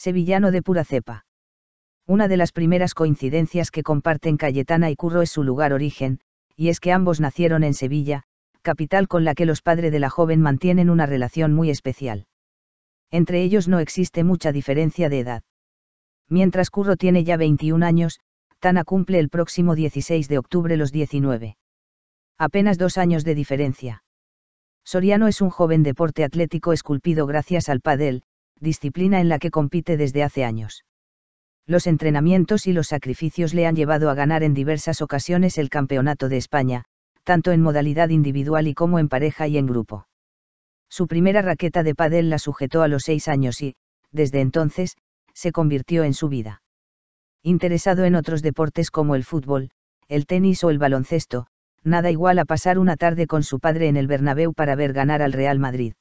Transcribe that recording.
sevillano de pura cepa. Una de las primeras coincidencias que comparten Cayetana y Curro es su lugar origen, y es que ambos nacieron en Sevilla, capital con la que los padres de la joven mantienen una relación muy especial. Entre ellos no existe mucha diferencia de edad. Mientras Curro tiene ya 21 años, Tana cumple el próximo 16 de octubre los 19. Apenas dos años de diferencia. Soriano es un joven deporte atlético esculpido gracias al pádel, disciplina en la que compite desde hace años. Los entrenamientos y los sacrificios le han llevado a ganar en diversas ocasiones el Campeonato de España, tanto en modalidad individual y como en pareja y en grupo. Su primera raqueta de pádel la sujetó a los seis años y, desde entonces, se convirtió en su vida. Interesado en otros deportes como el fútbol, el tenis o el baloncesto, nada igual a pasar una tarde con su padre en el Bernabéu para ver ganar al Real Madrid.